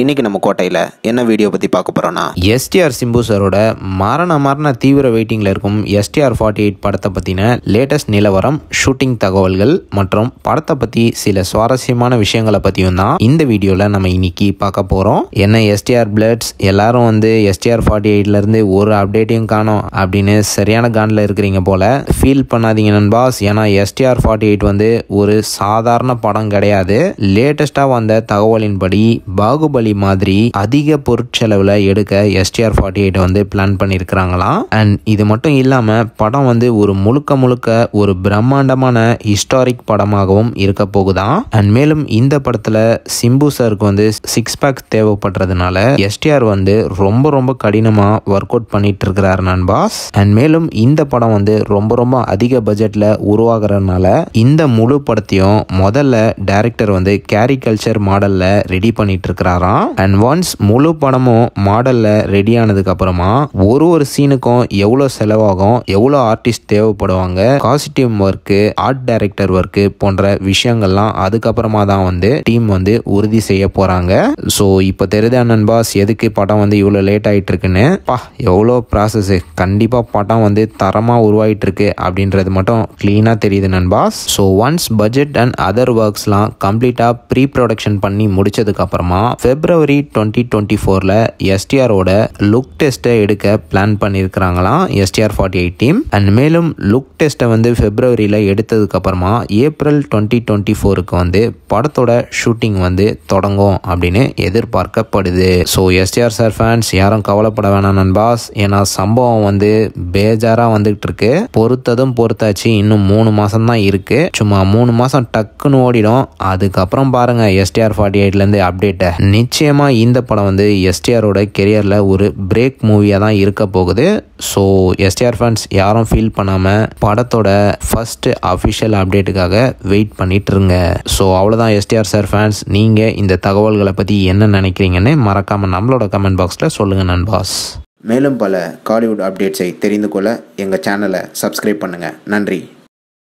இன்றைக்கி நம்ம கோட்டையில் என்ன வீடியோ பற்றி பார்க்க போகிறோன்னா எஸ்டிஆர் சிம்பு சாரோட மரண மரண தீவிர வெயிட்டிங்கில் இருக்கும் எஸ்டிஆர் ஃபார்ட்டி எயிட் படத்தை பற்றின லேட்டஸ்ட் நிலவரம் ஷூட்டிங் தகவல்கள் மற்றும் படத்தை பற்றி சில சுவாரஸ்யமான விஷயங்களை பற்றியும் தான் இந்த வீடியோவில் நம்ம இன்னைக்கு பார்க்க போகிறோம் என்ன எஸ்டிஆர் பிளட்ஸ் எல்லாரும் வந்து எஸ்டிஆர் ஃபார்ட்டி எயிட்லேருந்து ஒரு அப்டேட்டையும் காணும் அப்படின்னு சரியான காண்டில் இருக்கிறீங்க போல் ஃபீல் பண்ணாதீங்க நண்பாஸ் ஏன்னா எஸ்டிஆர் ஃபார்ட்டி எயிட் வந்து ஒரு சாதாரண படம் கிடையாது லேட்டஸ்ட்டாக வந்த தகவலின்படி பாகுபலி பாகுபலி மாதிரி அதிக பொருட்செலவில் எடுக்க எஸ்டிஆர் ஃபார்ட்டி எயிட் வந்து பிளான் பண்ணியிருக்கிறாங்களாம் அண்ட் இது மட்டும் இல்லாமல் படம் வந்து ஒரு முழுக்க முழுக்க ஒரு பிரம்மாண்டமான ஹிஸ்டாரிக் படமாகவும் இருக்க போகுதான் அண்ட் மேலும் இந்த படத்தில் சிம்பு சாருக்கு வந்து சிக்ஸ் பேக் தேவைப்படுறதுனால எஸ்டிஆர் வந்து ரொம்ப ரொம்ப கடினமாக ஒர்க் அவுட் பண்ணிட்டு இருக்கிறார் நண்பாஸ் அண்ட் மேலும் இந்த படம் வந்து ரொம்ப ரொம்ப அதிக பட்ஜெட்டில் உருவாகிறதுனால இந்த முழு படத்தையும் முதல்ல டைரக்டர் வந்து கேரி கல்ச்சர் மாடலில் ரெடி பண்ணிட்டு இருக்கிறாராம் பண்ணிடலாம் அண்ட் ஒன்ஸ் முழு படமும் மாடலில் ரெடி ஆனதுக்கு அப்புறமா ஒரு ஒரு சீனுக்கும் எவ்வளோ செலவாகும் எவ்வளோ ஆர்டிஸ்ட் தேவைப்படுவாங்க costume work art director work போன்ற விஷயங்கள்லாம் அதுக்கப்புறமா தான் வந்து டீம் வந்து உறுதி செய்ய போகிறாங்க ஸோ இப்போ தெரியுதா நண்பாஸ் எதுக்கு படம் வந்து இவ்வளோ லேட் ஆகிட்டு இருக்குன்னு பா எவ்வளோ ப்ராசஸ் கண்டிப்பாக படம் வந்து தரமாக உருவாயிட்டு இருக்கு அப்படின்றது மட்டும் க்ளீனாக தெரியுது நண்பாஸ் so once budget and other ஒர்க்ஸ்லாம் கம்ப்ளீட்டாக ப்ரீ ப்ரொடக்ஷன் பண்ணி முடிச்சதுக்கு அப்புறமா வெப் பிப்ரவரி டுவெண்ட்டி டுவெண்ட்டி ஃபோரில் எஸ்டிஆரோட லுக் டெஸ்ட்டை எடுக்க பிளான் பண்ணியிருக்கிறாங்களாம் STR forty eight team and மேலும் லுக் டெஸ்ட்டை வந்து பிப்ரவரியில் எடுத்ததுக்கப்புறமா ஏப்ரல் டுவெண்ட்டி டுவெண்ட்டி ஃபோருக்கு வந்து படத்தோட ஷூட்டிங் வந்து தொடங்கும் அப்படின்னு எதிர்பார்க்கப்படுது ஸோ எஸ்டிஆர் சார் ஃபேன்ஸ் யாரும் கவலைப்பட வேணாம் நண்பாஸ் ஏன்னா சம்பவம் வந்து பேஜாராக வந்துகிட்டு இருக்கு பொறுத்ததும் பொறுத்தாச்சு இன்னும் மூணு மாதம் தான் இருக்கு சும்மா மூணு மாதம் டக்குன்னு ஓடிடும் அதுக்கப்புறம் பாருங்கள் எஸ்டிஆர் ஃபார்ட்டி எயிட்லேருந்து அப்டேட்டை நிச்சயமாக இந்த படம் வந்து எஸ்டிஆரோட கெரியரில் ஒரு பிரேக் மூவியாக தான் இருக்க போகுது ஸோ எஸ்டிஆர் ஃபேன்ஸ் யாரும் ஃபீல் பண்ணாமல் படத்தோட ஃபஸ்ட்டு அஃபிஷியல் அப்டேட்டுக்காக வெயிட் பண்ணிட்டு இருங்க ஸோ அவ்வளோதான் எஸ்டிஆர் சார் ஃபேன்ஸ் நீங்கள் இந்த தகவல்களை பற்றி என்ன நினைக்கிறீங்கன்னு மறக்காமல் நம்மளோட கமெண்ட் பாக்ஸில் சொல்லுங்கள் நண்பாஸ் மேலும் பல காலிவுட் அப்டேட்ஸை தெரிந்து கொள்ள எங்கள் சேனலை சப்ஸ்கிரைப் பண்ணுங்கள் நன்றி